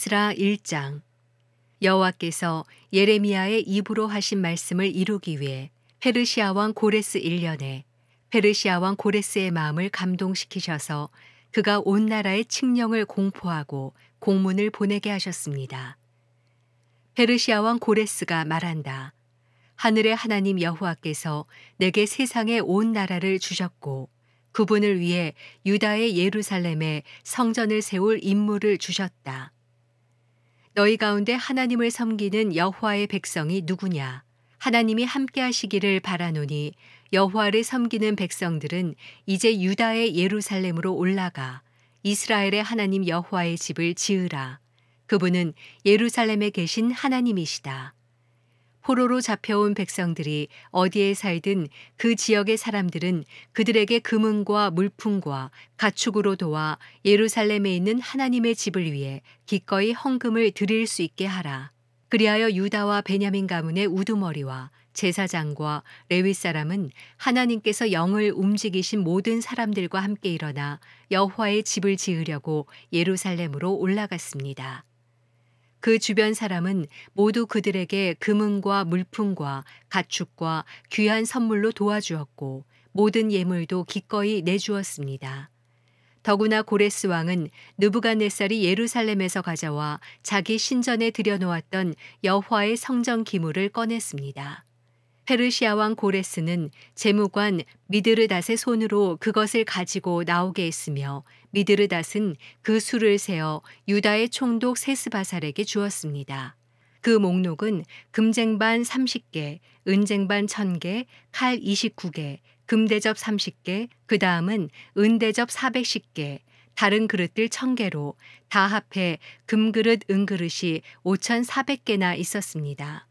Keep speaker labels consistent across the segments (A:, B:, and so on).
A: 에스라 1장 여호와께서 예레미야의 입으로 하신 말씀을 이루기 위해 페르시아 왕 고레스 1년에 페르시아 왕 고레스의 마음을 감동시키셔서 그가 온 나라의 칙령을 공포하고 공문을 보내게 하셨습니다. 페르시아 왕 고레스가 말한다. 하늘의 하나님 여호와께서 내게 세상의 온 나라를 주셨고 그분을 위해 유다의 예루살렘에 성전을 세울 임무를 주셨다. 너희 가운데 하나님을 섬기는 여호와의 백성이 누구냐? 하나님이 함께 하시기를 바라노니 여호와를 섬기는 백성들은 이제 유다의 예루살렘으로 올라가 이스라엘의 하나님 여호와의 집을 지으라. 그분은 예루살렘에 계신 하나님이시다. 포로로 잡혀온 백성들이 어디에 살든 그 지역의 사람들은 그들에게 금은과 물품과 가축으로 도와 예루살렘에 있는 하나님의 집을 위해 기꺼이 헌금을 드릴 수 있게 하라. 그리하여 유다와 베냐민 가문의 우두머리와 제사장과 레위 사람은 하나님께서 영을 움직이신 모든 사람들과 함께 일어나 여호와의 집을 지으려고 예루살렘으로 올라갔습니다. 그 주변 사람은 모두 그들에게 금은과 물품과 가축과 귀한 선물로 도와주었고 모든 예물도 기꺼이 내주었습니다. 더구나 고레스 왕은 느부갓네살이 예루살렘에서 가져와 자기 신전에 들여놓았던 여호와의 성전 기물을 꺼냈습니다. 페르시아 왕 고레스는 재무관 미드르닷의 손으로 그것을 가지고 나오게 했으며 미드르닷은 그 수를 세어 유다의 총독 세스바살에게 주었습니다. 그 목록은 금쟁반 30개, 은쟁반 1000개, 칼 29개, 금대접 30개, 그 다음은 은대접 410개, 다른 그릇들 1000개로 다 합해 금그릇, 은그릇이 5,400개나 있었습니다.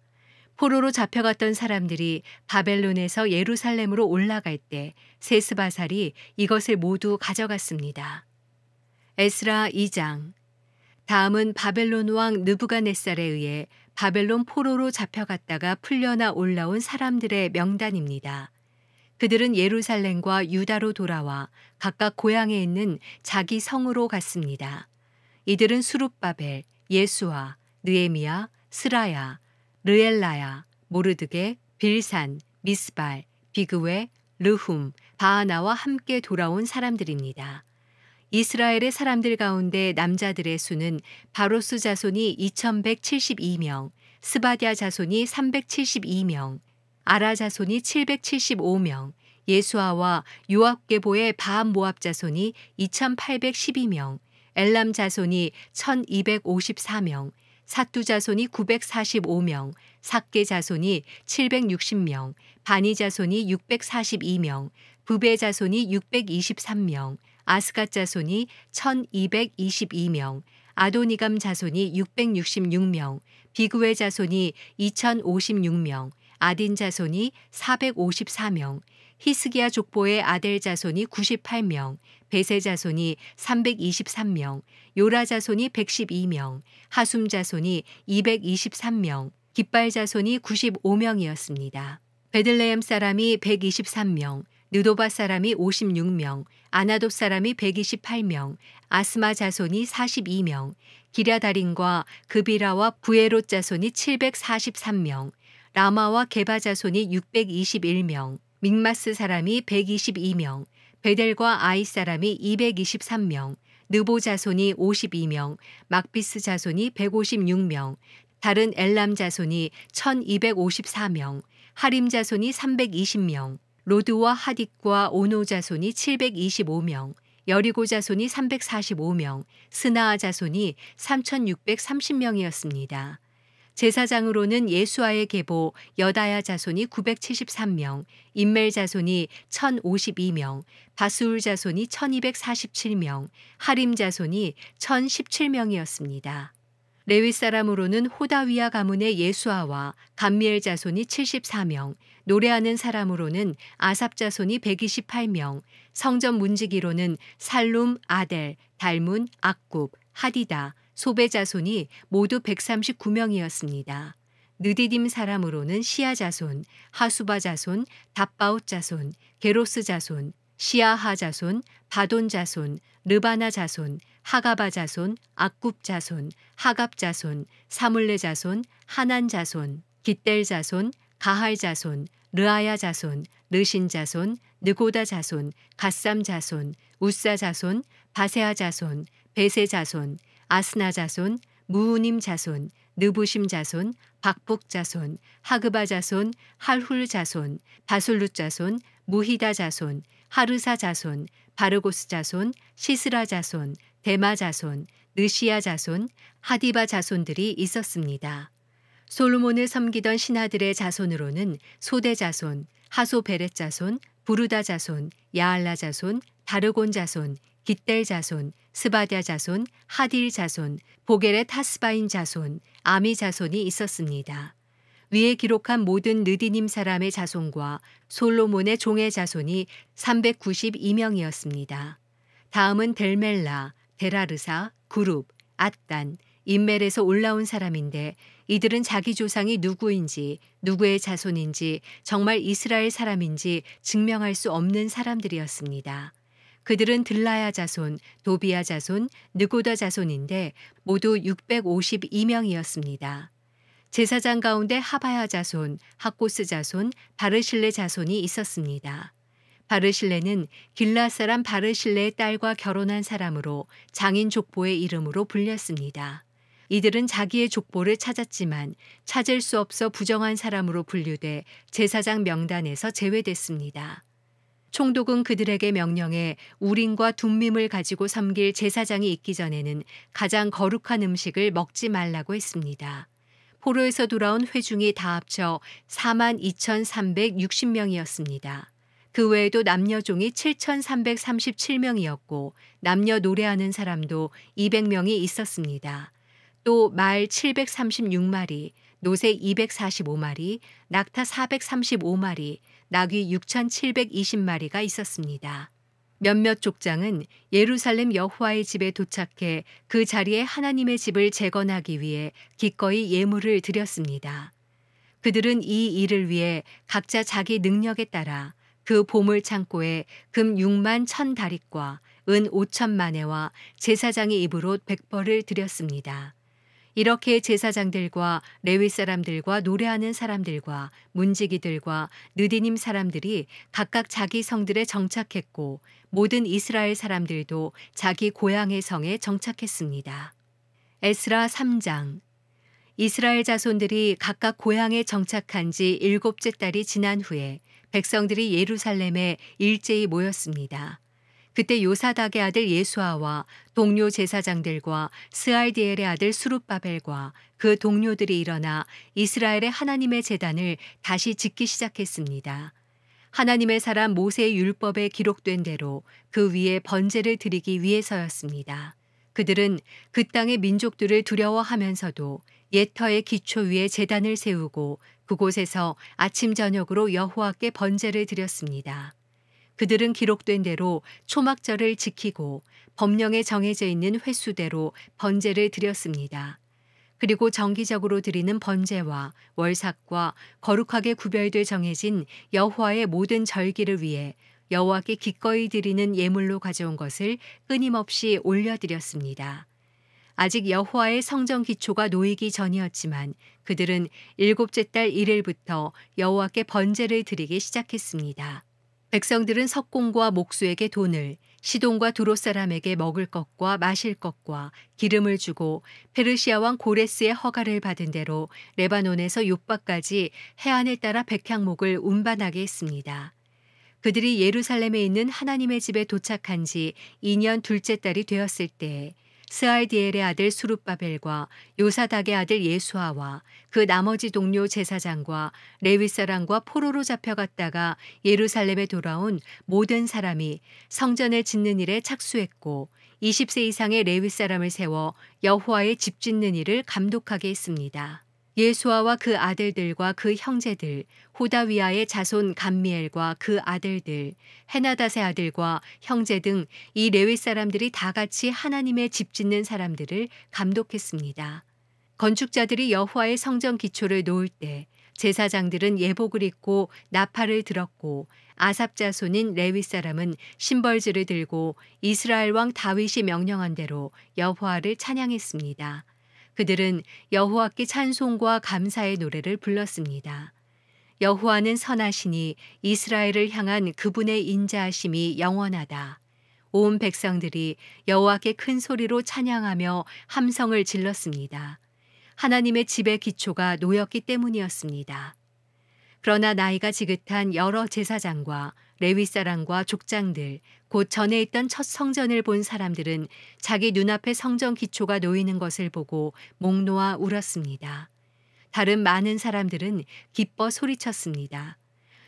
A: 포로로 잡혀갔던 사람들이 바벨론에서 예루살렘으로 올라갈 때 세스바살이 이것을 모두 가져갔습니다. 에스라 2장 다음은 바벨론 왕느부가네살에 의해 바벨론 포로로 잡혀갔다가 풀려나 올라온 사람들의 명단입니다. 그들은 예루살렘과 유다로 돌아와 각각 고향에 있는 자기 성으로 갔습니다. 이들은 수룻바벨 예수아, 느에미아 스라야, 르엘라야, 모르드게, 빌산, 미스발, 비그웨, 르훔, 바하나와 함께 돌아온 사람들입니다. 이스라엘의 사람들 가운데 남자들의 수는 바로스 자손이 2172명, 스바디아 자손이 372명, 아라 자손이 775명, 예수아와 요압계보의 바암 모압 자손이 2812명, 엘람 자손이 1254명, 사뚜 자손이 945명, 삭계 자손이 760명, 바니 자손이 642명, 부베 자손이 623명, 아스가 자손이 1222명, 아도니감 자손이 666명, 비그의 자손이 2056명, 아딘 자손이 454명, 히스기야 족보의 아델 자손이 98명, 베세 자손이 323명, 요라 자손이 112명, 하숨 자손이 223명, 깃발 자손이 95명이었습니다. 베들레헴 사람이 123명, 느도바 사람이 56명, 아나돗 사람이 128명, 아스마 자손이 42명, 기랴다린과 그비라와 부에롯 자손이 743명, 라마와 게바 자손이 621명, 믹마스 사람이 122명, 베델과 아이 사람이 223명, 느보 자손이 52명, 막비스 자손이 156명, 다른 엘람 자손이 1254명, 하림 자손이 320명, 로드와 하딕과 오노 자손이 725명, 여리고 자손이 345명, 스나아 자손이 3630명이었습니다. 제사장으로는 예수아의 계보 여다야 자손이 973명, 인멜 자손이 1052명, 바수울 자손이 1247명, 하림 자손이 1017명이었습니다. 레위 사람으로는 호다위아 가문의 예수아와 감미엘 자손이 74명, 노래하는 사람으로는 아삽 자손이 128명, 성전 문지기로는 살룸, 아델, 달문, 악굽, 하디다, 소배 자손이 모두 139명이었습니다. 느디딤 사람으로는 시아 자손, 하수바 자손, 답바웃 자손, 게로스 자손, 시아하 자손, 바돈 자손, 르바나 자손, 하가바 자손, 악굽 자손, 하갑 자손, 사물레 자손, 하난 자손, 깃델 자손, 가할 자손, 르아야 자손, 르신 자손, 느고다 자손, 갓삼 자손, 우사 자손, 바세아 자손, 베세 자손, 아스나 자손, 무우님 자손, 느부심 자손, 박복 자손, 하그바 자손, 할훌 자손, 바술루 자손, 무히다 자손, 하르사 자손, 바르고스 자손, 시스라 자손, 데마 자손, 느시아 자손, 하디바 자손들이 있었습니다. 솔로몬을 섬기던 신하들의 자손으로는 소대 자손, 하소 베렛 자손, 부르다 자손, 야알라 자손, 다르곤 자손, 깃델 자손, 스바디아 자손, 하딜 자손, 보게레 타스바인 자손, 아미 자손이 있었습니다. 위에 기록한 모든 느디님 사람의 자손과 솔로몬의 종의 자손이 392명이었습니다. 다음은 델멜라, 데라르사, 그룹, 앗단, 인멜에서 올라온 사람인데 이들은 자기 조상이 누구인지, 누구의 자손인지, 정말 이스라엘 사람인지 증명할 수 없는 사람들이었습니다. 그들은 들라야 자손, 도비야 자손, 느고다 자손인데 모두 652명이었습니다. 제사장 가운데 하바야 자손, 하코스 자손, 바르실레 자손이 있었습니다. 바르실레는 길라 사람 바르실레의 딸과 결혼한 사람으로 장인 족보의 이름으로 불렸습니다. 이들은 자기의 족보를 찾았지만 찾을 수 없어 부정한 사람으로 분류돼 제사장 명단에서 제외됐습니다. 총독은 그들에게 명령해 우린과 둠밈을 가지고 섬길 제사장이 있기 전에는 가장 거룩한 음식을 먹지 말라고 했습니다. 포로에서 돌아온 회중이 다 합쳐 4만 2,360명이었습니다. 그 외에도 남녀종이 7,337명이었고 남녀 노래하는 사람도 200명이 있었습니다. 또말 736마리, 노새 245마리, 낙타 435마리, 나귀 6,720마리가 있었습니다. 몇몇 족장은 예루살렘 여호와의 집에 도착해 그 자리에 하나님의 집을 재건하기 위해 기꺼이 예물을 드렸습니다. 그들은 이 일을 위해 각자 자기 능력에 따라 그 보물 창고에 금 6만 천 다릿과 은 5천만 회와 제사장의 입으로 백벌을 드렸습니다. 이렇게 제사장들과 레위 사람들과 노래하는 사람들과 문지기들과 느디님 사람들이 각각 자기 성들에 정착했고 모든 이스라엘 사람들도 자기 고향의 성에 정착했습니다. 에스라 3장 이스라엘 자손들이 각각 고향에 정착한 지 일곱째 달이 지난 후에 백성들이 예루살렘에 일제히 모였습니다. 그때 요사닥의 아들 예수아와 동료 제사장들과 스알디엘의 아들 수룻바벨과 그 동료들이 일어나 이스라엘의 하나님의 재단을 다시 짓기 시작했습니다. 하나님의 사람 모세의 율법에 기록된 대로 그 위에 번제를 드리기 위해서였습니다. 그들은 그 땅의 민족들을 두려워하면서도 옛터의 기초 위에 재단을 세우고 그곳에서 아침 저녁으로 여호와께 번제를 드렸습니다. 그들은 기록된 대로 초막절을 지키고 법령에 정해져 있는 횟수대로 번제를 드렸습니다. 그리고 정기적으로 드리는 번제와 월삭과 거룩하게 구별돼 정해진 여호와의 모든 절기를 위해 여호와께 기꺼이 드리는 예물로 가져온 것을 끊임없이 올려드렸습니다. 아직 여호와의 성전 기초가 놓이기 전이었지만 그들은 일곱째 달 1일부터 여호와께 번제를 드리기 시작했습니다. 백성들은 석공과 목수에게 돈을, 시동과 두로 사람에게 먹을 것과 마실 것과 기름을 주고 페르시아 왕 고레스의 허가를 받은 대로 레바논에서 요바까지 해안에 따라 백향목을 운반하게 했습니다. 그들이 예루살렘에 있는 하나님의 집에 도착한 지 2년 둘째 달이 되었을 때 스알디엘의 아들 수룹바벨과 요사닥의 아들 예수아와 그 나머지 동료 제사장과 레위 사람과 포로로 잡혀갔다가 예루살렘에 돌아온 모든 사람이 성전을 짓는 일에 착수했고 20세 이상의 레위 사람을 세워 여호와의 집 짓는 일을 감독하게 했습니다. 예수아와 그 아들들과 그 형제들, 호다위아의 자손 감미엘과 그 아들들, 헤나닷의 아들과 형제 등 이 레위 사람들이 다 같이 하나님의 집 짓는 사람들을 감독했습니다. 건축자들이 여호와의 성전 기초를 놓을 때 제사장들은 예복을 입고 나팔을 들었고 아삽 자손인 레위 사람은 심벌즈를 들고 이스라엘 왕 다윗이 명령한 대로 여호와를 찬양했습니다. 그들은 여호와께 찬송과 감사의 노래를 불렀습니다. 여호와는 선하시니 이스라엘을 향한 그분의 인자하심이 영원하다. 온 백성들이 여호와께 큰 소리로 찬양하며 함성을 질렀습니다. 하나님의 집의 기초가 놓였기 때문이었습니다. 그러나 나이가 지긋한 여러 제사장과 레위 사람과 족장들, 곧 전에 있던 첫 성전을 본 사람들은 자기 눈앞에 성전 기초가 놓이는 것을 보고 목 놓아 울었습니다. 다른 많은 사람들은 기뻐 소리쳤습니다.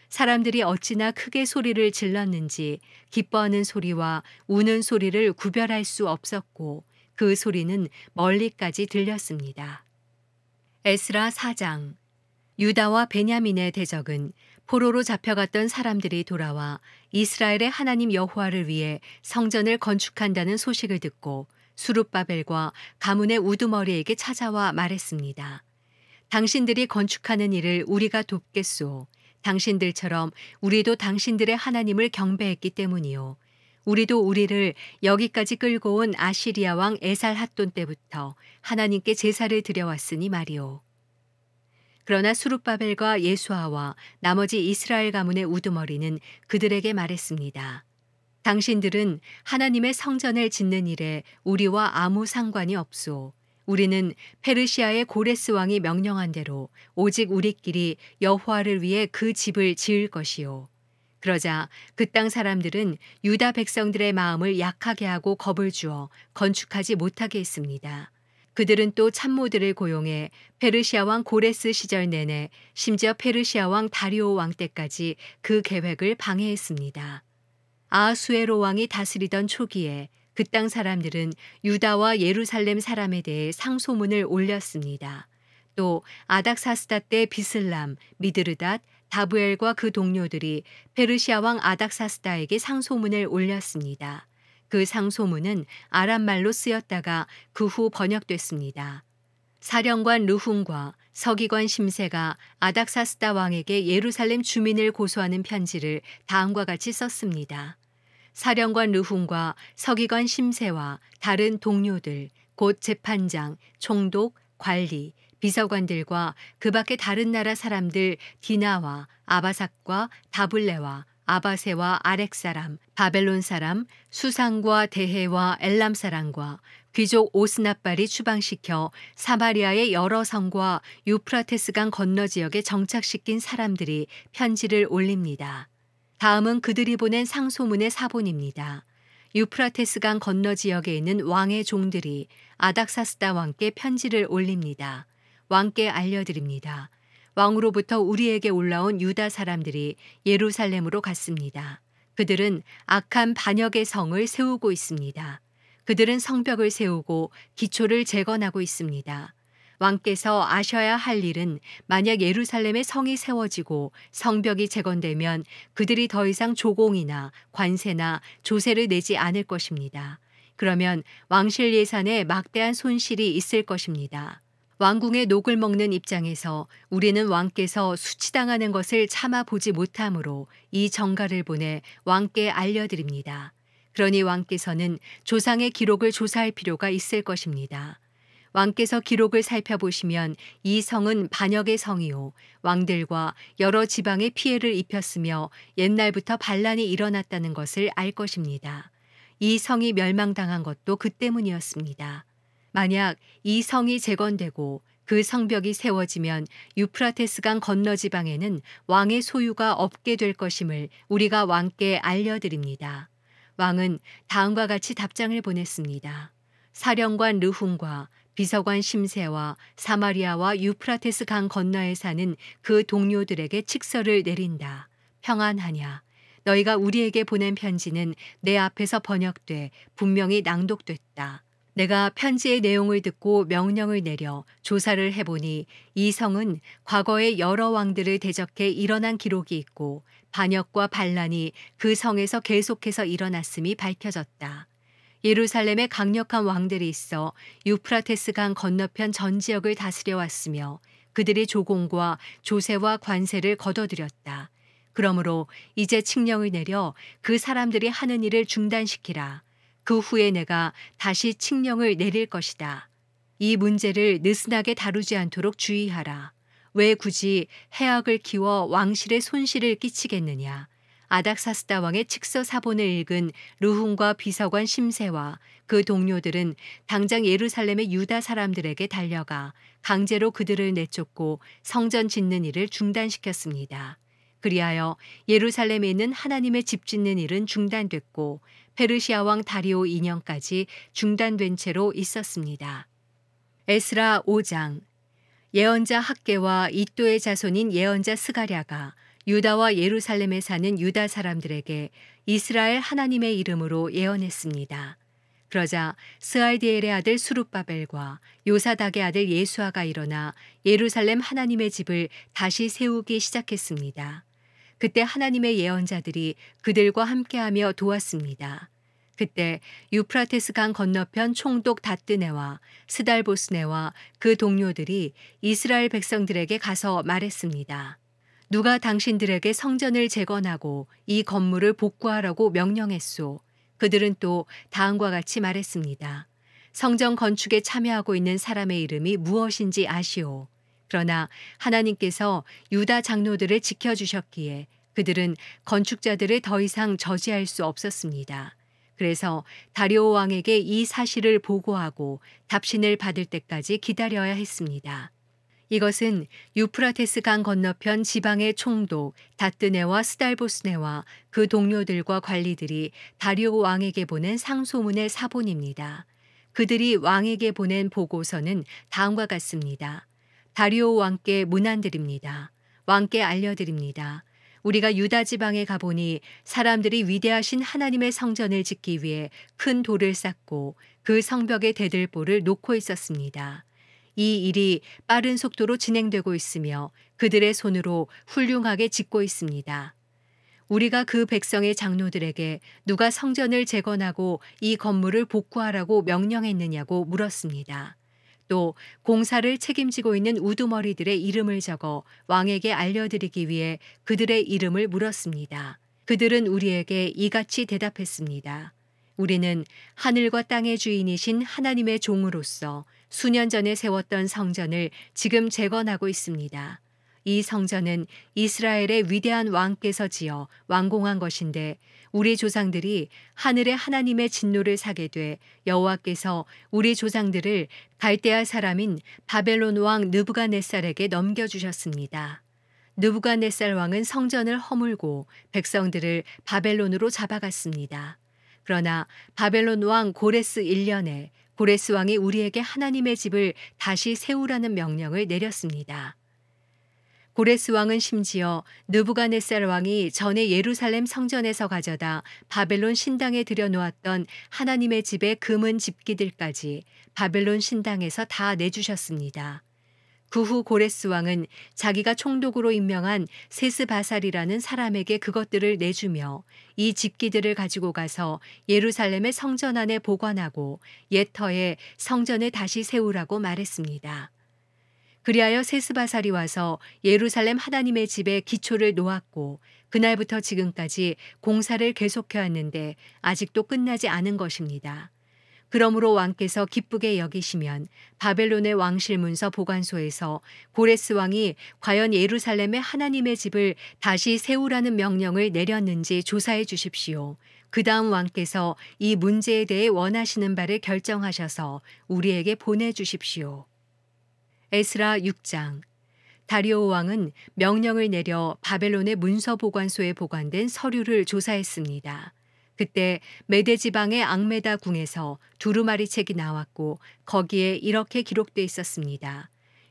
A: 사람들이 어찌나 크게 소리를 질렀는지 기뻐하는 소리와 우는 소리를 구별할 수 없었고 그 소리는 멀리까지 들렸습니다. 에스라 4장 유다와 베냐민의 대적은 포로로 잡혀갔던 사람들이 돌아와 이스라엘의 하나님 여호와를 위해 성전을 건축한다는 소식을 듣고 수룻바벨과 가문의 우두머리에게 찾아와 말했습니다. 당신들이 건축하는 일을 우리가 돕겠소. 당신들처럼 우리도 당신들의 하나님을 경배했기 때문이요. 우리도 우리를 여기까지 끌고 온 아시리아 왕 에살핫돈 때부터 하나님께 제사를 드려왔으니 말이오. 그러나 수룻바벨과 예수아와 나머지 이스라엘 가문의 우두머리는 그들에게 말했습니다. 당신들은 하나님의 성전을 짓는 일에 우리와 아무 상관이 없소. 우리는 페르시아의 고레스 왕이 명령한 대로 오직 우리끼리 여호와를 위해 그 집을 지을 것이요. 그러자 그 땅 사람들은 유다 백성들의 마음을 약하게 하고 겁을 주어 건축하지 못하게 했습니다. 그들은 또 참모들을 고용해 페르시아 왕 고레스 시절 내내 심지어 페르시아 왕 다리오 왕 때까지 그 계획을 방해했습니다. 아수에로 왕이 다스리던 초기에 그 땅 사람들은 유다와 예루살렘 사람에 대해 상소문을 올렸습니다. 또 아닥사스다 때 비슬람, 미드르닷, 다브엘과 그 동료들이 페르시아 왕 아닥사스다에게 상소문을 올렸습니다. 그 상소문은 아람말로 쓰였다가 그 후 번역됐습니다. 사령관 루훈과 서기관 심세가 아닥사스다 왕에게 예루살렘 주민을 고소하는 편지를 다음과 같이 썼습니다. 사령관 르훈과 서기관 심세와 다른 동료들, 곧 재판장, 총독, 관리, 비서관들과 그 밖의 다른 나라 사람들 디나와 아바삭과 다블레와 아바세와 아렉 사람, 바벨론 사람, 수상과 대해와 엘람 사람과 귀족 오스나빨이 추방시켜 사마리아의 여러 성과 유프라테스강 건너 지역에 정착시킨 사람들이 편지를 올립니다. 다음은 그들이 보낸 상소문의 사본입니다. 유프라테스강 건너 지역에 있는 왕의 종들이 아닥사스다 왕께 편지를 올립니다. 왕께 알려드립니다. 왕으로부터 우리에게 올라온 유다 사람들이 예루살렘으로 갔습니다. 그들은 악한 반역의 성을 세우고 있습니다. 그들은 성벽을 세우고 기초를 재건하고 있습니다. 왕께서 아셔야 할 일은 만약 예루살렘의 성이 세워지고 성벽이 재건되면 그들이 더 이상 조공이나 관세나 조세를 내지 않을 것입니다. 그러면 왕실 예산에 막대한 손실이 있을 것입니다. 왕궁의 녹을 먹는 입장에서 우리는 왕께서 수치당하는 것을 참아 보지 못하므로 이 정가를 보내 왕께 알려드립니다. 그러니 왕께서는 조상의 기록을 조사할 필요가 있을 것입니다. 왕께서 기록을 살펴보시면 이 성은 반역의 성이요 왕들과 여러 지방에 피해를 입혔으며 옛날부터 반란이 일어났다는 것을 알 것입니다. 이 성이 멸망당한 것도 그 때문이었습니다. 만약 이 성이 재건되고 그 성벽이 세워지면 유프라테스강 건너 지방에는 왕의 소유가 없게 될 것임을 우리가 왕께 알려드립니다. 왕은 다음과 같이 답장을 보냈습니다. 사령관 르훈과 비서관 심세와 사마리아와 유프라테스 강 건너에 사는 그 동료들에게 칙서를 내린다. 평안하냐. 너희가 우리에게 보낸 편지는 내 앞에서 번역돼 분명히 낭독됐다. 내가 편지의 내용을 듣고 명령을 내려 조사를 해보니 이 성은 과거의 여러 왕들을 대적해 일어난 기록이 있고 반역과 반란이 그 성에서 계속해서 일어났음이 밝혀졌다. 예루살렘에 강력한 왕들이 있어 유프라테스강 건너편 전 지역을 다스려 왔으며 그들의 조공과 조세와 관세를 거둬들였다. 그러므로 이제 칙령을 내려 그 사람들이 하는 일을 중단시키라. 그 후에 내가 다시 칙령을 내릴 것이다. 이 문제를 느슨하게 다루지 않도록 주의하라. 왜 굳이 해악을 키워 왕실에 손실을 끼치겠느냐. 아닥사스다 왕의 칙서 사본을 읽은 루훈과 비서관 심세와 그 동료들은 당장 예루살렘의 유다 사람들에게 달려가 강제로 그들을 내쫓고 성전 짓는 일을 중단시켰습니다. 그리하여 예루살렘에 있는 하나님의 집 짓는 일은 중단됐고 페르시아 왕 다리오 2년까지 중단된 채로 있었습니다. 에스라 5장 예언자 학계와 이또의 자손인 예언자 스가랴가 유다와 예루살렘에 사는 유다 사람들에게 이스라엘 하나님의 이름으로 예언했습니다. 그러자 스알디엘의 아들 수룹바벨과 요사닥의 아들 예수아가 일어나 예루살렘 하나님의 집을 다시 세우기 시작했습니다. 그때 하나님의 예언자들이 그들과 함께하며 도왔습니다. 그때 유프라테스 강 건너편 총독 다뜨네와 스달보스네와 그 동료들이 이스라엘 백성들에게 가서 말했습니다. 누가 당신들에게 성전을 재건하고 이 건물을 복구하라고 명령했소. 그들은 또 다음과 같이 말했습니다. 성전 건축에 참여하고 있는 사람의 이름이 무엇인지 아시오. 그러나 하나님께서 유다 장로들을 지켜주셨기에 그들은 건축자들을 더 이상 저지할 수 없었습니다. 그래서 다리오 왕에게 이 사실을 보고하고 답신을 받을 때까지 기다려야 했습니다. 이것은 유프라테스 강 건너편 지방의 총독 다뜨네와 스달보스네와 그 동료들과 관리들이 다리오 왕에게 보낸 상소문의 사본입니다. 그들이 왕에게 보낸 보고서는 다음과 같습니다. 다리오 왕께 문안드립니다. 왕께 알려드립니다. 우리가 유다 지방에 가보니 사람들이 위대하신 하나님의 성전을 짓기 위해 큰 돌을 쌓고 그 성벽의 대들보를 놓고 있었습니다. 이 일이 빠른 속도로 진행되고 있으며 그들의 손으로 훌륭하게 짓고 있습니다. 우리가 그 백성의 장로들에게 누가 성전을 재건하고 이 건물을 복구하라고 명령했느냐고 물었습니다. 또 공사를 책임지고 있는 우두머리들의 이름을 적어 왕에게 알려드리기 위해 그들의 이름을 물었습니다. 그들은 우리에게 이같이 대답했습니다. 우리는 하늘과 땅의 주인이신 하나님의 종으로서 수년 전에 세웠던 성전을 지금 재건하고 있습니다. 이 성전은 이스라엘의 위대한 왕께서 지어 완공한 것인데 우리 조상들이 하늘의 하나님의 진노를 사게 돼 여호와께서 우리 조상들을 갈대아 사람인 바벨론 왕 느부갓네살에게 넘겨주셨습니다. 느부갓네살 왕은 성전을 허물고 백성들을 바벨론으로 잡아갔습니다. 그러나 바벨론 왕 고레스 1년에 고레스 왕이 우리에게 하나님의 집을 다시 세우라는 명령을 내렸습니다. 고레스 왕은 심지어 느부가네살 왕이 전에 예루살렘 성전에서 가져다 바벨론 신당에 들여놓았던 하나님의 집의 금은 집기들까지 바벨론 신당에서 다 내주셨습니다. 그 후 고레스 왕은 자기가 총독으로 임명한 세스바살이라는 사람에게 그것들을 내주며 이 집기들을 가지고 가서 예루살렘의 성전 안에 보관하고 예터에 성전을 다시 세우라고 말했습니다. 그리하여 세스바살이 와서 예루살렘 하나님의 집에 기초를 놓았고 그날부터 지금까지 공사를 계속해 왔는데 아직도 끝나지 않은 것입니다. 그러므로 왕께서 기쁘게 여기시면 바벨론의 왕실 문서 보관소에서 고레스 왕이 과연 예루살렘의 하나님의 집을 다시 세우라는 명령을 내렸는지 조사해 주십시오. 그 다음 왕께서 이 문제에 대해 원하시는 바를 결정하셔서 우리에게 보내주십시오. 에스라 6장 다리오 왕은 명령을 내려 바벨론의 문서 보관소에 보관된 서류를 조사했습니다. 그때 메대 지방의 앙메다 궁에서 두루마리 책이 나왔고 거기에 이렇게 기록돼 있었습니다.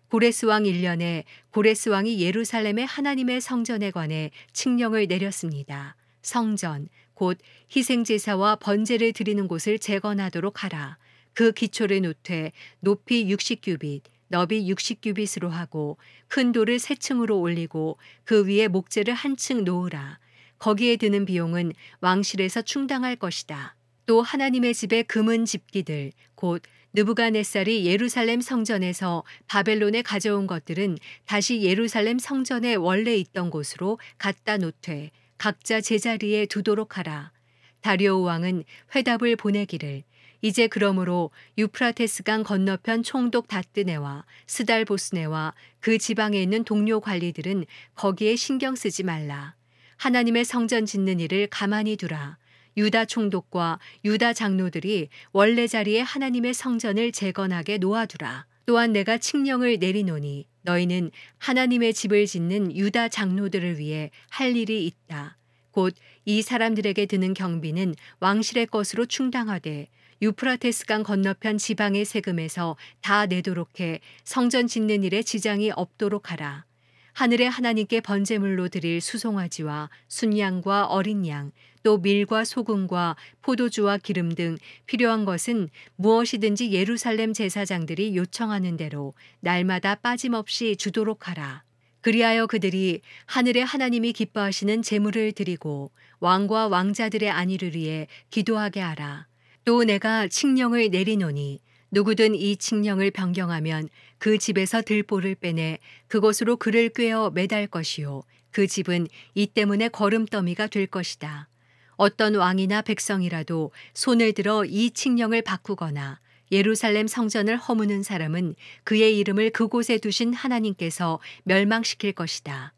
A: 고레스 왕 1년에 고레스 왕이 예루살렘의 하나님의 성전에 관해 칙령을 내렸습니다. 성전 곧 희생 제사와 번제를 드리는 곳을 재건하도록 하라. 그 기초를 놓되 높이 60규빗 너비 60규빗으로 하고 큰 돌을 세 층으로 올리고 그 위에 목재를 한 층 놓으라. 거기에 드는 비용은 왕실에서 충당할 것이다. 또 하나님의 집에 금은 집기들 곧 느부갓네살이 예루살렘 성전에서 바벨론에 가져온 것들은 다시 예루살렘 성전에 원래 있던 곳으로 갖다 놓되 각자 제자리에 두도록 하라. 다리오 왕은 회답을 보내기를 이제 그러므로 유프라테스강 건너편 총독 다뜨네와 스달보스네와 그 지방에 있는 동료 관리들은 거기에 신경 쓰지 말라. 하나님의 성전 짓는 일을 가만히 두라. 유다 총독과 유다 장로들이 원래 자리에 하나님의 성전을 재건하게 놓아두라. 또한 내가 칙령을 내리노니 너희는 하나님의 집을 짓는 유다 장로들을 위해 할 일이 있다. 곧 이 사람들에게 드는 경비는 왕실의 것으로 충당하되 유프라테스강 건너편 지방의 세금에서 다 내도록 해 성전 짓는 일에 지장이 없도록 하라. 하늘의 하나님께 번제물로 드릴 수송아지와 순양과 어린 양, 또 밀과 소금과 포도주와 기름 등 필요한 것은 무엇이든지 예루살렘 제사장들이 요청하는 대로 날마다 빠짐없이 주도록 하라. 그리하여 그들이 하늘의 하나님이 기뻐하시는 제물을 드리고 왕과 왕자들의 안위를 위해 기도하게 하라. 또 내가 칙령을 내리노니 누구든 이 칙령을 변경하면 그 집에서 들보를 빼내 그곳으로 그를 꿰어 매달 것이요 그 집은 이 때문에 걸음더미가될 것이다. 어떤 왕이나 백성이라도 손을 들어 이 칙령을 바꾸거나 예루살렘 성전을 허무는 사람은 그의 이름을 그곳에 두신 하나님께서 멸망시킬 것이다.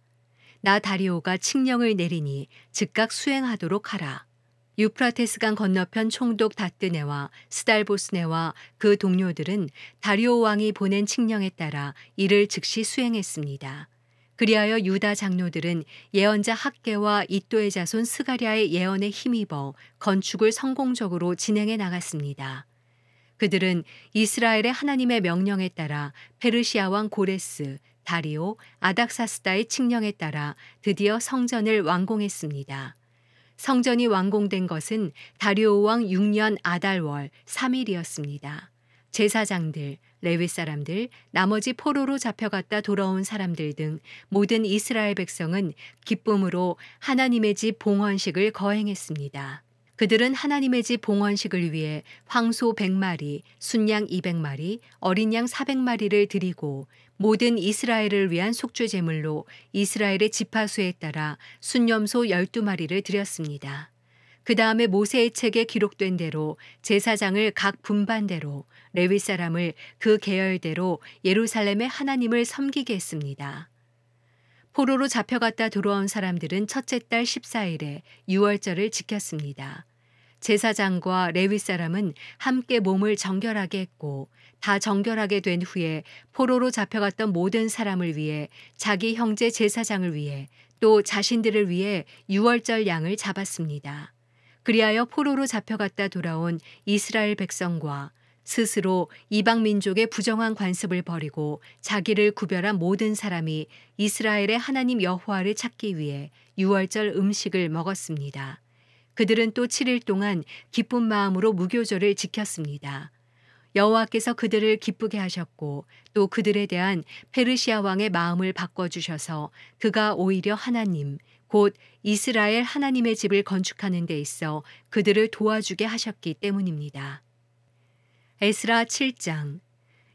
A: 나 다리오가 칙령을 내리니 즉각 수행하도록 하라. 유프라테스강 건너편 총독 다뜨네와 스달보스네와 그 동료들은 다리오 왕이 보낸 칙령에 따라 이를 즉시 수행했습니다. 그리하여 유다 장로들은 예언자 학계와 이또의 자손 스가랴의 예언에 힘입어 건축을 성공적으로 진행해 나갔습니다. 그들은 이스라엘의 하나님의 명령에 따라 페르시아 왕 고레스, 다리오, 아닥사스다의 칙령에 따라 드디어 성전을 완공했습니다. 성전이 완공된 것은 다리오 왕 6년 아달월 3일이었습니다. 제사장들, 레위 사람들, 나머지 포로로 잡혀갔다 돌아온 사람들 등 모든 이스라엘 백성은 기쁨으로 하나님의 집 봉헌식을 거행했습니다. 그들은 하나님의 집 봉헌식을 위해 황소 100마리, 순양 200마리, 어린 양 400마리를 드리고 모든 이스라엘을 위한 속죄 제물로 이스라엘의 지파수에 따라 순념소 12마리를 드렸습니다. 그 다음에 모세의 책에 기록된 대로 제사장을 각 분반대로 레위 사람을 그 계열대로 예루살렘의 하나님을 섬기게 했습니다. 포로로 잡혀갔다 돌아온 사람들은 첫째 달 14일에 유월절을 지켰습니다. 제사장과 레위 사람은 함께 몸을 정결하게 했고 다 정결하게 된 후에 포로로 잡혀갔던 모든 사람을 위해 자기 형제 제사장을 위해 또 자신들을 위해 유월절 양을 잡았습니다. 그리하여 포로로 잡혀갔다 돌아온 이스라엘 백성과 스스로 이방 민족의 부정한 관습을 버리고 자기를 구별한 모든 사람이 이스라엘의 하나님 여호와를 찾기 위해 유월절 음식을 먹었습니다. 그들은 또 7일 동안 기쁜 마음으로 무교절을 지켰습니다. 여호와께서 그들을 기쁘게 하셨고 또 그들에 대한 페르시아 왕의 마음을 바꿔주셔서 그가 오히려 하나님, 곧 이스라엘 하나님의 집을 건축하는 데 있어 그들을 도와주게 하셨기 때문입니다. 에스라 7장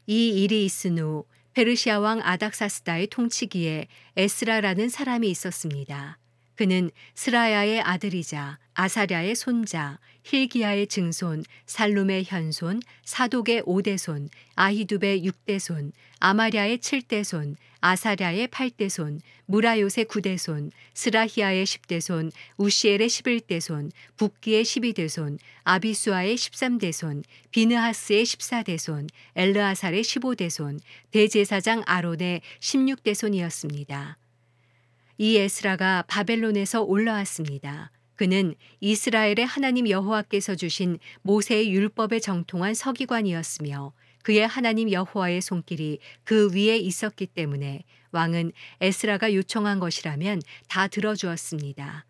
A: 이 일이 있은 후 페르시아 왕 아닥사스다의 통치기에 에스라라는 사람이 있었습니다. 그는 스라야의 아들이자 아사랴의 손자, 힐기야의 증손, 살룸의 현손, 사독의 오대손, 아히두의 육대손, 아마랴의 칠대손, 아사랴의 팔대손, 무라요의 구대손, 스라히야의 십대손, 우시엘의 십일대손, 북기의 십이대손, 아비수아의 십삼대손, 비느하스의 십사대손, 엘르아살의 십오대손, 대제사장 아론의 십육대손이었습니다. 이 에스라가 바벨론에서 올라왔습니다. 그는 이스라엘의 하나님 여호와께서 주신 모세의 율법에 정통한 서기관이었으며 그의 하나님 여호와의 손길이 그 위에 있었기 때문에 왕은 에스라가 요청한 것이라면 다 들어주었습니다.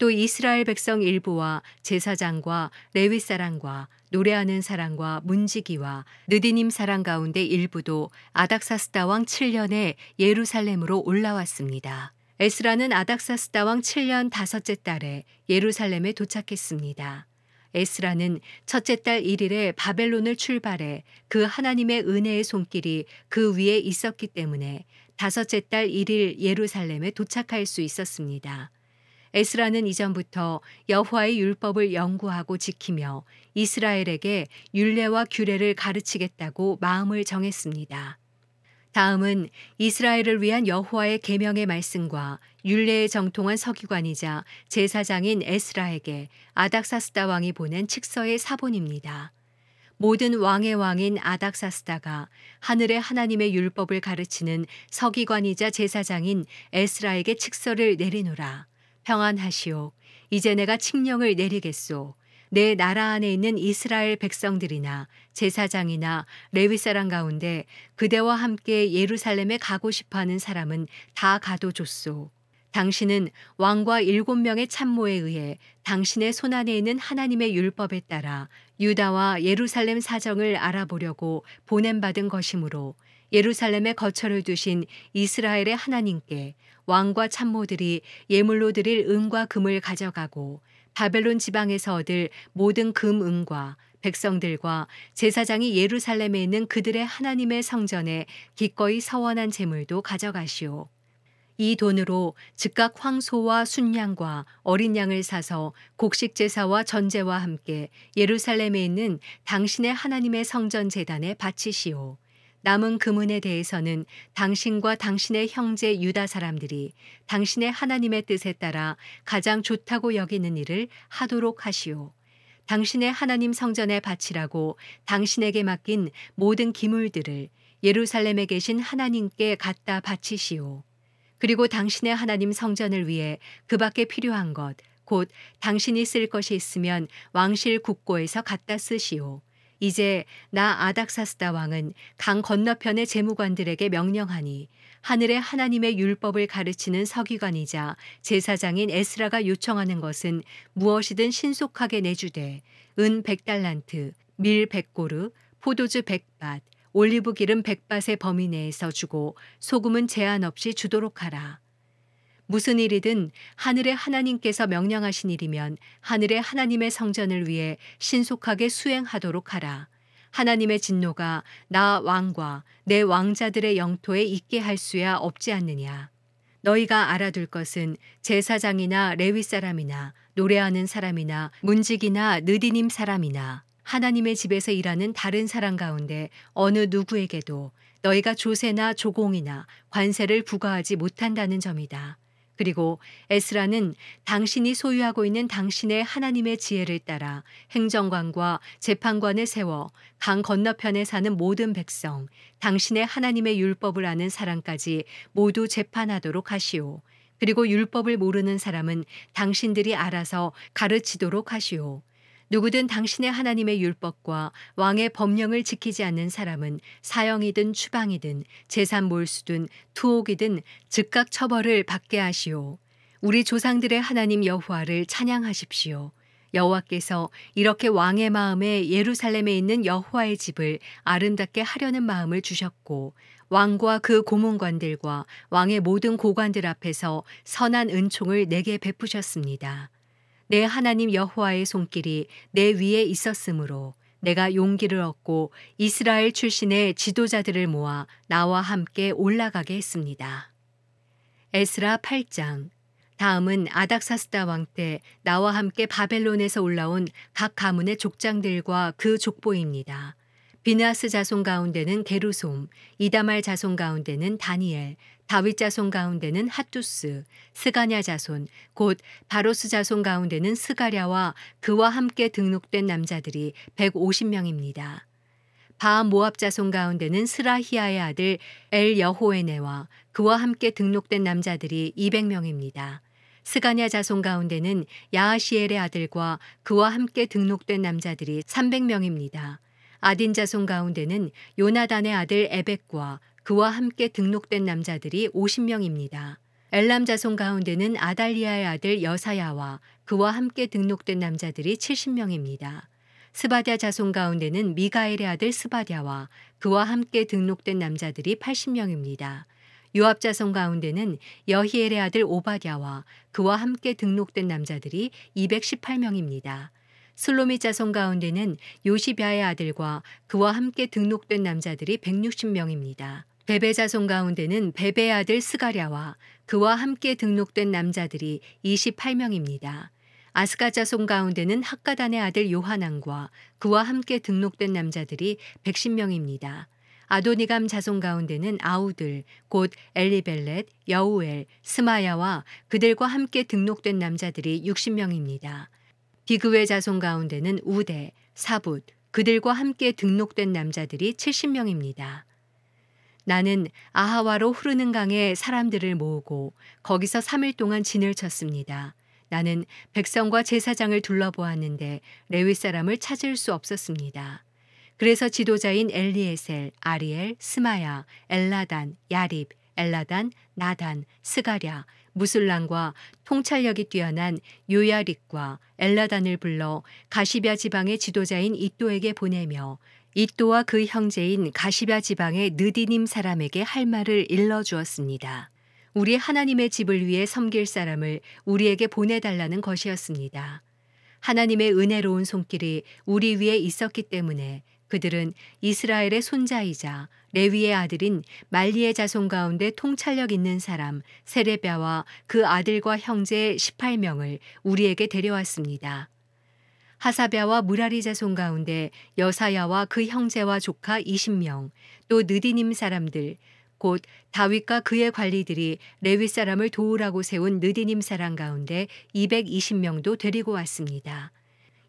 A: 또 이스라엘 백성 일부와 제사장과 레위 사람과 노래하는 사람과 문지기와 느디님 사람 가운데 일부도 아닥사스다 왕 7년에 예루살렘으로 올라왔습니다. 에스라는 아닥사스다 왕 7년 다섯째 달에 예루살렘에 도착했습니다. 에스라는 첫째 달 1일에 바벨론을 출발해 그 하나님의 은혜의 손길이 그 위에 있었기 때문에 다섯째 달 1일 예루살렘에 도착할 수 있었습니다. 에스라는 이전부터 여호와의 율법을 연구하고 지키며 이스라엘에게 율례와 규례를 가르치겠다고 마음을 정했습니다. 다음은 이스라엘을 위한 여호와의 계명의 말씀과 율례에 정통한 서기관이자 제사장인 에스라에게 아닥사스다 왕이 보낸 칙서의 사본입니다. 모든 왕의 왕인 아닥사스다가 하늘의 하나님의 율법을 가르치는 서기관이자 제사장인 에스라에게 칙서를 내리노라. 평안하시오. 이제 내가 칙령을 내리겠소. 내 나라 안에 있는 이스라엘 백성들이나 제사장이나 레위 사람 가운데 그대와 함께 예루살렘에 가고 싶어하는 사람은 다 가도 좋소. 당신은 왕과 일곱 명의 참모에 의해 당신의 손안에 있는 하나님의 율법에 따라 유다와 예루살렘 사정을 알아보려고 보냄받은 것이므로 예루살렘에 거처를 두신 이스라엘의 하나님께 왕과 참모들이 예물로 드릴 은과 금을 가져가고 바벨론 지방에서 얻을 모든 금은과 백성들과 제사장이 예루살렘에 있는 그들의 하나님의 성전에 기꺼이 서원한 재물도 가져가시오. 이 돈으로 즉각 황소와 순양과 어린 양을 사서 곡식 제사와 전제와 함께 예루살렘에 있는 당신의 하나님의 성전 제단에 바치시오. 남은 그문에 대해서는 당신과 당신의 형제 유다 사람들이 당신의 하나님의 뜻에 따라 가장 좋다고 여기는 일을 하도록 하시오. 당신의 하나님 성전에 바치라고 당신에게 맡긴 모든 기물들을 예루살렘에 계신 하나님께 갖다 바치시오. 그리고 당신의 하나님 성전을 위해 그 밖에 필요한 것, 곧 당신이 쓸 것이 있으면 왕실 국고에서 갖다 쓰시오. 이제 나 아닥사스다 왕은 강 건너편의 재무관들에게 명령하니 하늘의 하나님의 율법을 가르치는 서기관이자 제사장인 에스라가 요청하는 것은 무엇이든 신속하게 내주되 은 100달란트, 밀 100고르, 포도주 100밭, 올리브 기름 100밭의 범위 내에서 주고 소금은 제한 없이 주도록 하라. 무슨 일이든 하늘의 하나님께서 명령하신 일이면 하늘의 하나님의 성전을 위해 신속하게 수행하도록 하라. 하나님의 진노가 나 왕과 내 왕자들의 영토에 있게 할 수야 없지 않느냐. 너희가 알아둘 것은 제사장이나 레위 사람이나 노래하는 사람이나 문직이나 느디님 사람이나 하나님의 집에서 일하는 다른 사람 가운데 어느 누구에게도 너희가 조세나 조공이나 관세를 부과하지 못한다는 점이다. 그리고 에스라는 당신이 소유하고 있는 당신의 하나님의 지혜를 따라 행정관과 재판관을 세워 강 건너편에 사는 모든 백성, 당신의 하나님의 율법을 아는 사람까지 모두 재판하도록 하시오. 그리고 율법을 모르는 사람은 당신들이 알아서 가르치도록 하시오. 누구든 당신의 하나님의 율법과 왕의 법령을 지키지 않는 사람은 사형이든 추방이든 재산 몰수든 투옥이든 즉각 처벌을 받게 하시오. 우리 조상들의 하나님 여호와를 찬양하십시오. 여호와께서 이렇게 왕의 마음에 예루살렘에 있는 여호와의 집을 아름답게 하려는 마음을 주셨고 왕과 그 고문관들과 왕의 모든 고관들 앞에서 선한 은총을 내게 베푸셨습니다. 내 하나님 여호와의 손길이 내 위에 있었으므로 내가 용기를 얻고 이스라엘 출신의 지도자들을 모아 나와 함께 올라가게 했습니다. 에스라 8장 다음은 아닥사스다 왕 때 나와 함께 바벨론에서 올라온 각 가문의 족장들과 그 족보입니다. 비나스 자손 가운데는 게루솜, 이다말 자손 가운데는 다니엘, 다윗 자손 가운데는 핫두스, 스가냐 자손, 곧 바로스 자손 가운데는 스가랴와 그와 함께 등록된 남자들이 150명입니다. 바 모압 자손 가운데는 스라히아의 아들 엘 여호에네와 그와 함께 등록된 남자들이 200명입니다. 스가냐 자손 가운데는 야하시엘의 아들과 그와 함께 등록된 남자들이 300명입니다. 아딘 자손 가운데는 요나단의 아들 에벡과 그와 함께 등록된 남자들이 50명입니다. 엘람 자손 가운데는 아달리아의 아들 여사야와 그와 함께 등록된 남자들이 70명입니다. 스바디아 자손 가운데는 미가엘의 아들 스바디아와 그와 함께 등록된 남자들이 80명입니다. 요압 자손 가운데는 여히엘의 아들 오바디아와 그와 함께 등록된 남자들이 218명입니다. 슬로미 자손 가운데는 요시비아의 아들과 그와 함께 등록된 남자들이 160명입니다. 베베 자손 가운데는 베베 아들 스가랴와 그와 함께 등록된 남자들이 28명입니다. 아스가 자손 가운데는 학가단의 아들 요한안과 그와 함께 등록된 남자들이 110명입니다. 아도니감 자손 가운데는 아우들, 곧 엘리벨렛, 여우엘, 스마야와 그들과 함께 등록된 남자들이 60명입니다. 비그의 자손 가운데는 우대, 사붓, 그들과 함께 등록된 남자들이 70명입니다. 나는 아하와로 흐르는 강에 사람들을 모으고 거기서 3일 동안 진을 쳤습니다. 나는 백성과 제사장을 둘러보았는데 레위 사람을 찾을 수 없었습니다. 그래서 지도자인 엘리에셀, 아리엘, 스마야, 엘라단, 야립, 엘라단, 나단, 스가랴, 무술랑과 통찰력이 뛰어난 요야릭과 엘라단을 불러 가시비아 지방의 지도자인 이또에게 보내며 이또와그 형제인 가시바 지방의 느디님 사람에게 할 말을 일러 주었습니다. 우리 하나님의 집을 위해 섬길 사람을 우리에게 보내달라는 것이었습니다. 하나님의 은혜로운 손길이 우리 위에 있었기 때문에 그들은 이스라엘의 손자이자 레위의 아들인 말리의 자손 가운데 통찰력 있는 사람 세레비와그 아들과 형제 18명을 우리에게 데려왔습니다. 하사랴와 무라리 자손 가운데 여사야와 그 형제와 조카 20명, 또 느디님 사람들, 곧 다윗과 그의 관리들이 레위 사람을 도우라고 세운 느디님 사람 가운데 220명도 데리고 왔습니다.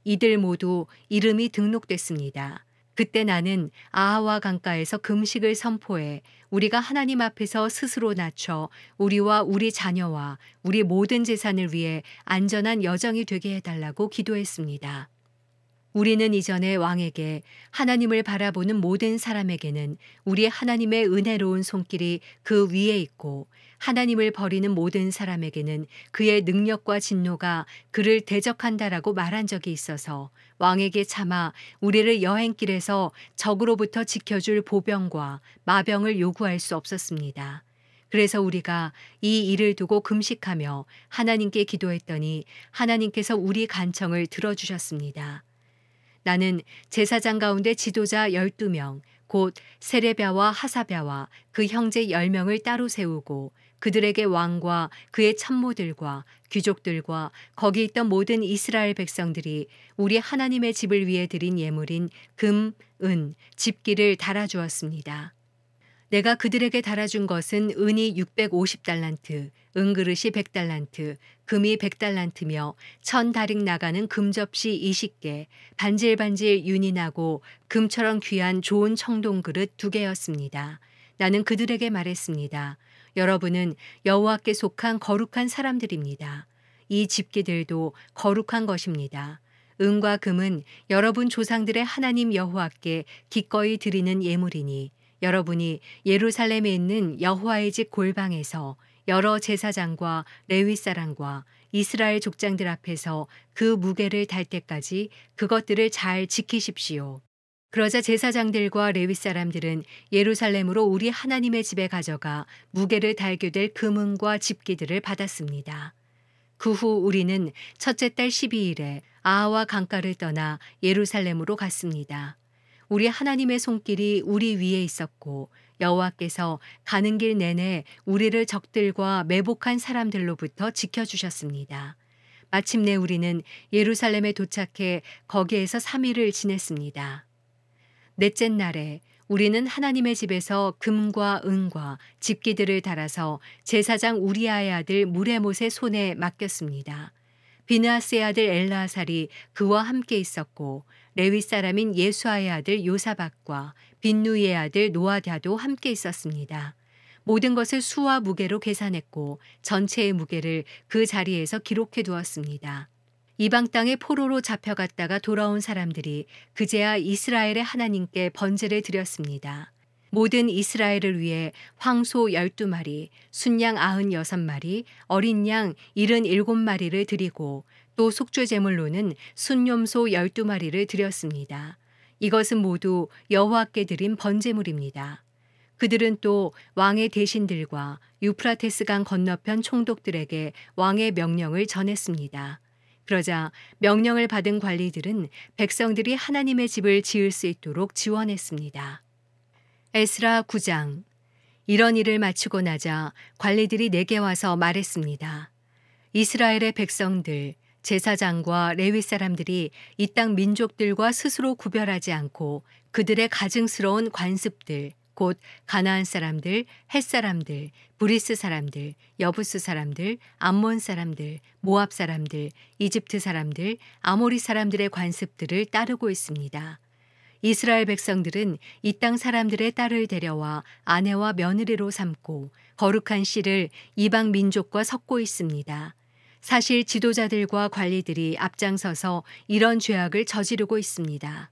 A: 이들 모두 이름이 등록됐습니다. 그때 나는 아하와 강가에서 금식을 선포해 우리가 하나님 앞에서 스스로 낮춰 우리와 우리 자녀와 우리 모든 재산을 위해 안전한 여정이 되게 해달라고 기도했습니다. 우리는 이전에 왕에게 하나님을 바라보는 모든 사람에게는 우리 하나님의 은혜로운 손길이 그 위에 있고 하나님을 버리는 모든 사람에게는 그의 능력과 진노가 그를 대적한다라고 말한 적이 있어서 왕에게 참아 우리를 여행길에서 적으로부터 지켜줄 보병과 마병을 요구할 수 없었습니다. 그래서 우리가 이 일을 두고 금식하며 하나님께 기도했더니 하나님께서 우리 간청을 들어주셨습니다. 나는 제사장 가운데 지도자 12명, 곧 세레랴와 하사랴와 그 형제 10명을 따로 세우고 그들에게 왕과 그의 참모들과 귀족들과 거기 있던 모든 이스라엘 백성들이 우리 하나님의 집을 위해 드린 예물인 금, 은, 집기를 달아주었습니다. 내가 그들에게 달아준 것은 은이 650달란트, 은그릇이 100달란트, 금이 100달란트며 천 다릭 나가는 금접시 20개, 반질반질 윤이 나고 금처럼 귀한 좋은 청동 그릇 2개였습니다. 나는 그들에게 말했습니다. 여러분은 여호와께 속한 거룩한 사람들입니다. 이 집기들도 거룩한 것입니다. 은과 금은 여러분 조상들의 하나님 여호와께 기꺼이 드리는 예물이니 여러분이 예루살렘에 있는 여호와의 집 골방에서 여러 제사장과 레위 사람과 이스라엘 족장들 앞에서 그 무게를 달 때까지 그것들을 잘 지키십시오. 그러자 제사장들과 레위 사람들은 예루살렘으로 우리 하나님의 집에 가져가 무게를 달게 될 금은과 집기들을 받았습니다. 그 후 우리는 첫째 달 12일에 아하와 강가를 떠나 예루살렘으로 갔습니다. 우리 하나님의 손길이 우리 위에 있었고 여호와께서 가는 길 내내 우리를 적들과 매복한 사람들로부터 지켜주셨습니다. 마침내 우리는 예루살렘에 도착해 거기에서 3일을 지냈습니다. 넷째 날에 우리는 하나님의 집에서 금과 은과 집기들을 달아서 제사장 우리아의 아들 무레못의 손에 맡겼습니다. 비나스의 아들 엘라살이 그와 함께 있었고 레위 사람인 예수아의 아들 요사박과 빈누이의 아들 노아다도 함께 있었습니다. 모든 것을 수와 무게로 계산했고 전체의 무게를 그 자리에서 기록해 두었습니다. 이방 땅에 포로로 잡혀갔다가 돌아온 사람들이 그제야 이스라엘의 하나님께 번제를 드렸습니다. 모든 이스라엘을 위해 황소 12마리, 순양 96마리, 어린 양 77마리를 드리고 또 속죄 제물로는 순염소 12마리를 드렸습니다. 이것은 모두 여호와께 드린 번제물입니다. 그들은 또 왕의 대신들과 유프라테스강 건너편 총독들에게 왕의 명령을 전했습니다. 그러자 명령을 받은 관리들은 백성들이 하나님의 집을 지을 수 있도록 지원했습니다. 에스라 9장 이런 일을 마치고 나자 관리들이 내게 와서 말했습니다. 이스라엘의 백성들 제사장과 레위 사람들이 이 땅 민족들과 스스로 구별하지 않고 그들의 가증스러운 관습들 곧 가나안 사람들, 헷 사람들, 브리스 사람들, 여부스 사람들, 암몬 사람들, 모압 사람들, 이집트 사람들, 아모리 사람들의 관습들을 따르고 있습니다. 이스라엘 백성들은 이 땅 사람들의 딸을 데려와 아내와 며느리로 삼고 거룩한 씨를 이방 민족과 섞고 있습니다. 사실 지도자들과 관리들이 앞장서서 이런 죄악을 저지르고 있습니다.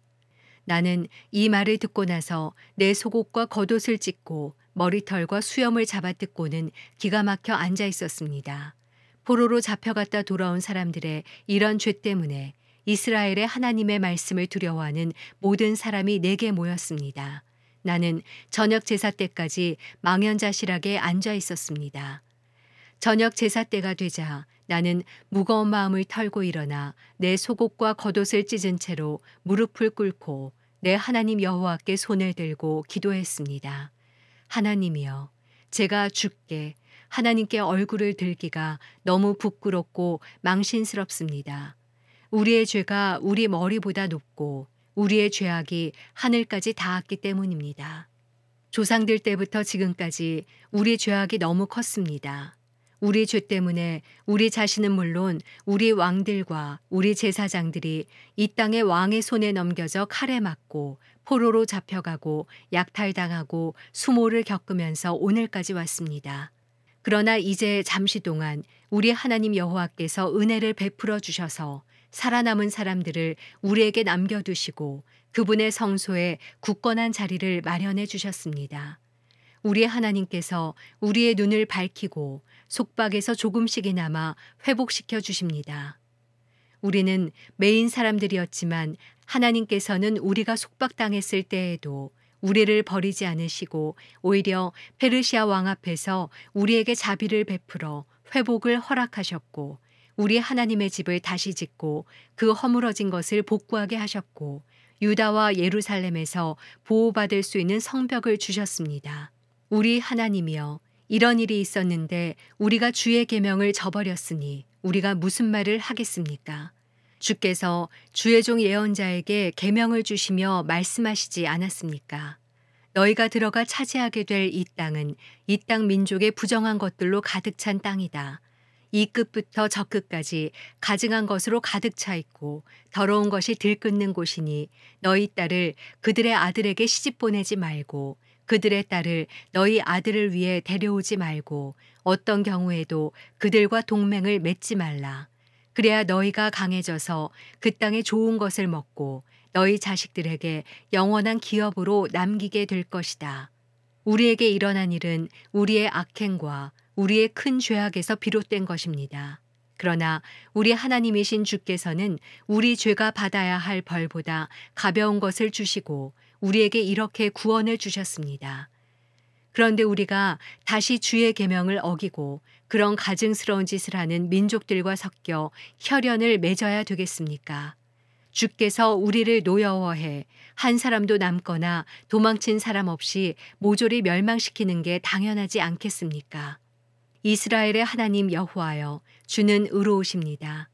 A: 나는 이 말을 듣고 나서 내 속옷과 겉옷을 찢고 머리털과 수염을 잡아뜯고는 기가 막혀 앉아 있었습니다. 포로로 잡혀갔다 돌아온 사람들의 이런 죄 때문에 이스라엘의 하나님의 말씀을 두려워하는 모든 사람이 내게 모였습니다. 나는 저녁 제사 때까지 망연자실하게 앉아 있었습니다. 저녁 제사 때가 되자 나는 무거운 마음을 털고 일어나 내 속옷과 겉옷을 찢은 채로 무릎을 꿇고 내 하나님 여호와께 손을 들고 기도했습니다. 하나님이여, 제가 죽게 하나님께 얼굴을 들기가 너무 부끄럽고 망신스럽습니다. 우리의 죄가 우리 머리보다 높고 우리의 죄악이 하늘까지 닿았기 때문입니다. 조상들 때부터 지금까지 우리 죄악이 너무 컸습니다. 우리 죄 때문에 우리 자신은 물론 우리 왕들과 우리 제사장들이 이 땅의 왕의 손에 넘겨져 칼에 맞고 포로로 잡혀가고 약탈당하고 수모를 겪으면서 오늘까지 왔습니다. 그러나 이제 잠시 동안 우리 하나님 여호와께서 은혜를 베풀어 주셔서 살아남은 사람들을 우리에게 남겨두시고 그분의 성소에 굳건한 자리를 마련해 주셨습니다. 우리의 하나님께서 우리의 눈을 밝히고 속박에서 조금씩이나마 회복시켜 주십니다. 우리는 메인 사람들이었지만 하나님께서는 우리가 속박당했을 때에도 우리를 버리지 않으시고 오히려 페르시아 왕 앞에서 우리에게 자비를 베풀어 회복을 허락하셨고 우리 하나님의 집을 다시 짓고 그 허물어진 것을 복구하게 하셨고 유다와 예루살렘에서 보호받을 수 있는 성벽을 주셨습니다. 우리 하나님이여 이런 일이 있었는데 우리가 주의 계명을 저버렸으니 우리가 무슨 말을 하겠습니까? 주께서 주의 종 예언자에게 계명을 주시며 말씀하시지 않았습니까? 너희가 들어가 차지하게 될 이 땅은 이 땅 민족의 부정한 것들로 가득 찬 땅이다. 이 끝부터 저 끝까지 가증한 것으로 가득 차 있고 더러운 것이 들끓는 곳이니 너희 딸을 그들의 아들에게 시집 보내지 말고 그들의 딸을 너희 아들을 위해 데려오지 말고 어떤 경우에도 그들과 동맹을 맺지 말라. 그래야 너희가 강해져서 그 땅의 좋은 것을 먹고 너희 자식들에게 영원한 기업으로 남기게 될 것이다. 우리에게 일어난 일은 우리의 악행과 우리의 큰 죄악에서 비롯된 것입니다. 그러나 우리 하나님이신 주께서는 우리 죄가 받아야 할 벌보다 가벼운 것을 주시고 우리에게 이렇게 구원을 주셨습니다. 그런데 우리가 다시 주의 계명을 어기고 그런 가증스러운 짓을 하는 민족들과 섞여 혈연을 맺어야 되겠습니까? 주께서 우리를 노여워해 한 사람도 남거나 도망친 사람 없이 모조리 멸망시키는 게 당연하지 않겠습니까? 이스라엘의 하나님 여호와여 주는 의로우십니다.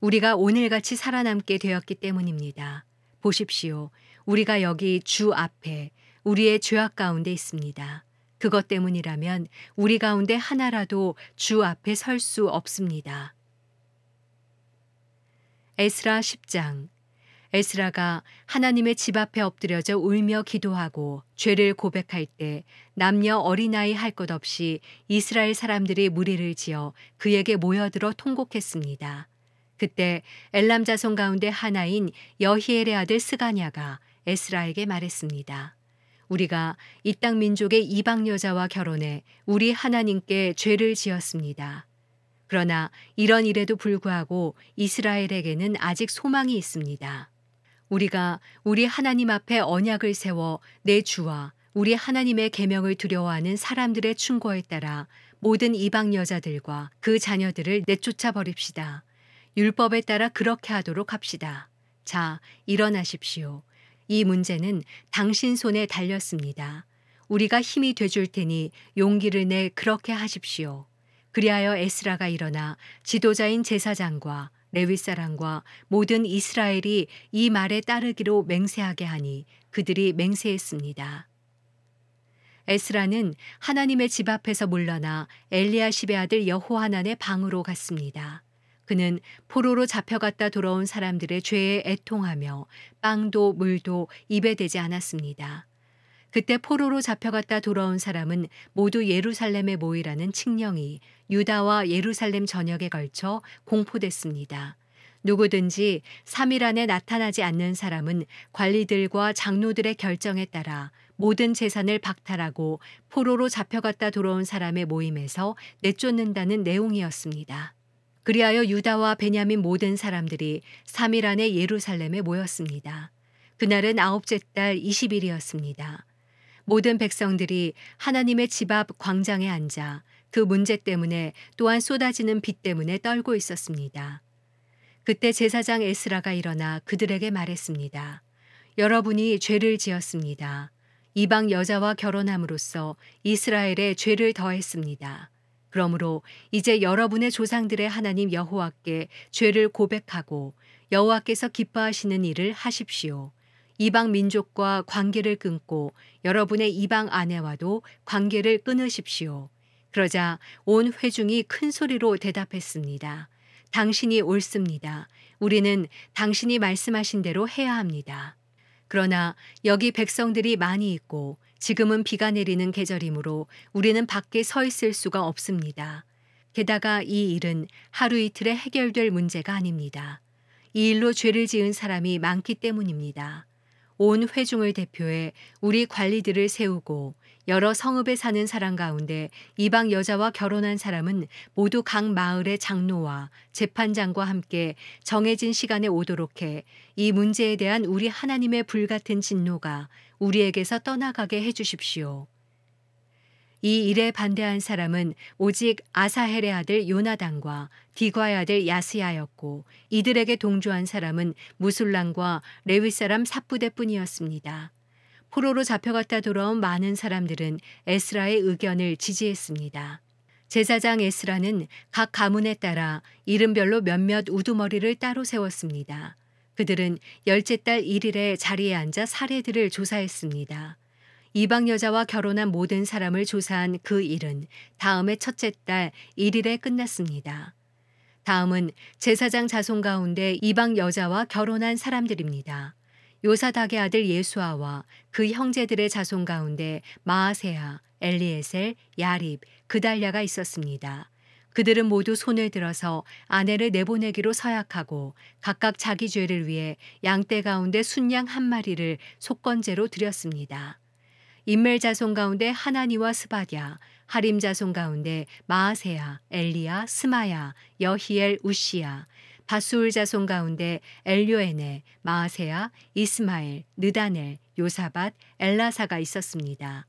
A: 우리가 오늘같이 살아남게 되었기 때문입니다. 보십시오. 우리가 여기 주 앞에 우리의 죄악 가운데 있습니다. 그것 때문이라면 우리 가운데 하나라도 주 앞에 설 수 없습니다. 에스라 10장 에스라가 하나님의 집 앞에 엎드려져 울며 기도하고 죄를 고백할 때 남녀 어린아이 할 것 없이 이스라엘 사람들이 무리를 지어 그에게 모여들어 통곡했습니다. 그때 엘람 자손 가운데 하나인 여히엘의 아들 스가냐가 에스라에게 말했습니다. 우리가 이 땅 민족의 이방 여자와 결혼해 우리 하나님께 죄를 지었습니다. 그러나 이런 일에도 불구하고 이스라엘에게는 아직 소망이 있습니다. 우리가 우리 하나님 앞에 언약을 세워 내 주와 우리 하나님의 계명을 두려워하는 사람들의 충고에 따라 모든 이방 여자들과 그 자녀들을 내쫓아 버립시다. 율법에 따라 그렇게 하도록 합시다. 자, 일어나십시오. 이 문제는 당신 손에 달렸습니다. 우리가 힘이 되줄 테니 용기를 내 그렇게 하십시오. 그리하여 에스라가 일어나 지도자인 제사장과 레위 사람과 모든 이스라엘이 이 말에 따르기로 맹세하게 하니 그들이 맹세했습니다. 에스라는 하나님의 집 앞에서 물러나 엘리야십의 아들 여호하난의 방으로 갔습니다. 그는 포로로 잡혀갔다 돌아온 사람들의 죄에 애통하며 빵도 물도 입에 대지 않았습니다. 그때 포로로 잡혀갔다 돌아온 사람은 모두 예루살렘에 모이라는 칙령이 유다와 예루살렘 전역에 걸쳐 공포됐습니다. 누구든지 3일 안에 나타나지 않는 사람은 관리들과 장로들의 결정에 따라 모든 재산을 박탈하고 포로로 잡혀갔다 돌아온 사람의 모임에서 내쫓는다는 내용이었습니다. 그리하여 유다와 베냐민 모든 사람들이 3일 안에 예루살렘에 모였습니다. 그날은 아홉째 달 20일이었습니다. 모든 백성들이 하나님의 집 앞 광장에 앉아 그 문제 때문에 또한 쏟아지는 빛 때문에 떨고 있었습니다. 그때 제사장 에스라가 일어나 그들에게 말했습니다. 여러분이 죄를 지었습니다. 이방 여자와 결혼함으로써 이스라엘에 죄를 더했습니다. 그러므로 이제 여러분의 조상들의 하나님 여호와께 죄를 고백하고 여호와께서 기뻐하시는 일을 하십시오. 이방 민족과 관계를 끊고 여러분의 이방 아내와도 관계를 끊으십시오. 그러자 온 회중이 큰 소리로 대답했습니다. 당신이 옳습니다. 우리는 당신이 말씀하신 대로 해야 합니다. 그러나 여기 백성들이 많이 있고 지금은 비가 내리는 계절이므로 우리는 밖에 서 있을 수가 없습니다. 게다가 이 일은 하루 이틀에 해결될 문제가 아닙니다. 이 일로 죄를 지은 사람이 많기 때문입니다. 온 회중을 대표해 우리 관리들을 세우고 여러 성읍에 사는 사람 가운데 이방 여자와 결혼한 사람은 모두 각 마을의 장로와 재판장과 함께 정해진 시간에 오도록 해 이 문제에 대한 우리 하나님의 불같은 진노가 우리에게서 떠나가게 해주십시오. 이 일에 반대한 사람은 오직 아사헬의 아들 요나단과 디과의 아들 야스야였고 이들에게 동조한 사람은 무술랑과 레위 사람 사부대뿐이었습니다. 포로로 잡혀갔다 돌아온 많은 사람들은 에스라의 의견을 지지했습니다. 제사장 에스라는 각 가문에 따라 이름별로 몇몇 우두머리를 따로 세웠습니다. 그들은 열째 달 1일에 자리에 앉아 사례들을 조사했습니다. 이방 여자와 결혼한 모든 사람을 조사한 그 일은 다음의 첫째 달 1일에 끝났습니다. 다음은 제사장 자손 가운데 이방 여자와 결혼한 사람들입니다. 요사닥의 아들 예수아와 그 형제들의 자손 가운데 마아세아, 엘리에셀, 야립, 그달랴가 있었습니다. 그들은 모두 손을 들어서 아내를 내보내기로 서약하고 각각 자기 죄를 위해 양떼 가운데 순양 한 마리를 속건제로 드렸습니다. 인멜 자손 가운데 하나니와 스바디아 하림 자손 가운데 마아세야, 엘리야, 스마야, 여히엘, 우시야, 바수울 자손 가운데 엘료에네, 마아세야, 이스마엘, 느다넬, 요사밭, 엘라사가 있었습니다.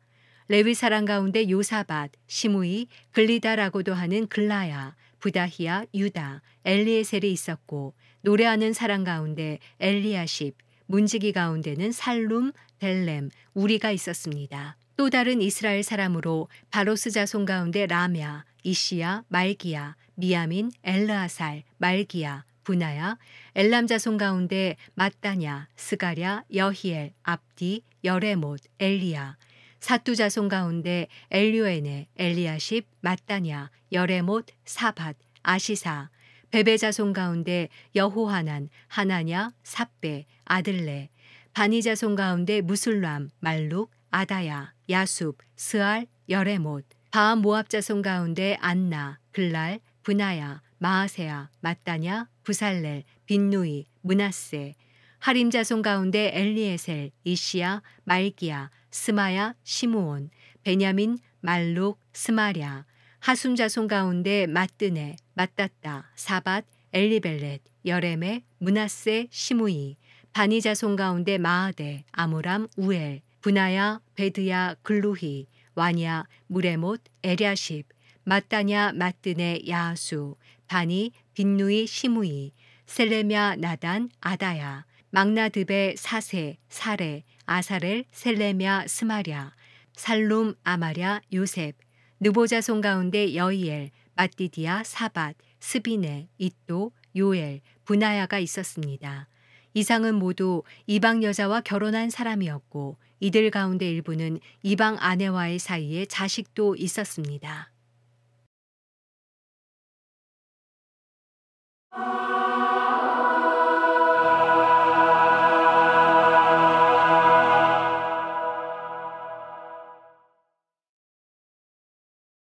A: 레위 사람 가운데 요사밭, 시무이, 글리다라고도 하는 글라야, 부다히야, 유다, 엘리에셀이 있었고 노래하는 사람 가운데 엘리야십, 문지기 가운데는 살룸, 벨렘, 우리가 있었습니다. 또 다른 이스라엘 사람으로 바로스 자손 가운데 라미아, 이시야, 말기야, 미야민, 엘르아살, 말기야, 분하야, 엘람 자손 가운데 마따냐, 스가랴, 여히엘, 압디, 여레못, 엘리야, 사두 자손 가운데 엘류에네, 엘리아십, 마따냐, 여레못, 사밭, 아시사, 베베 자손 가운데 여호하난, 하나냐, 사베, 아들레, 바니자손 가운데 무술람, 말룩, 아다야, 야숲, 스알, 여레못, 바암 모압자손 가운데 안나, 글랄, 분하야, 마아세야, 마따냐, 부살렐, 빈누이, 문하세, 하림자손 가운데 엘리에셀, 이시야, 말기야, 스마야, 시무온 베냐민, 말룩, 스마랴, 하숨자손 가운데 마뜨네, 마따따, 사밧, 엘리벨렛, 여레메, 문하세, 시무이, 바니자손 가운데 마하데, 아모람, 우엘, 분하야, 베드야, 글루히, 와냐, 무레못, 에랴십, 마따냐, 마뜨네, 야수, 바니, 빈누이, 시무이, 셀레미아, 나단, 아다야, 망나드베 사세, 사레, 아사렐, 셀레미아, 스마랴, 살룸, 아마랴, 요셉, 느보자손 가운데 여이엘, 마띠디아, 사밧, 스비네, 이또, 요엘, 분하야가 있었습니다. 이상은 모두 이방 여자와 결혼한 사람이었고 이들 가운데 일부는 이방 아내와의 사이에 자식도 있었습니다. 아...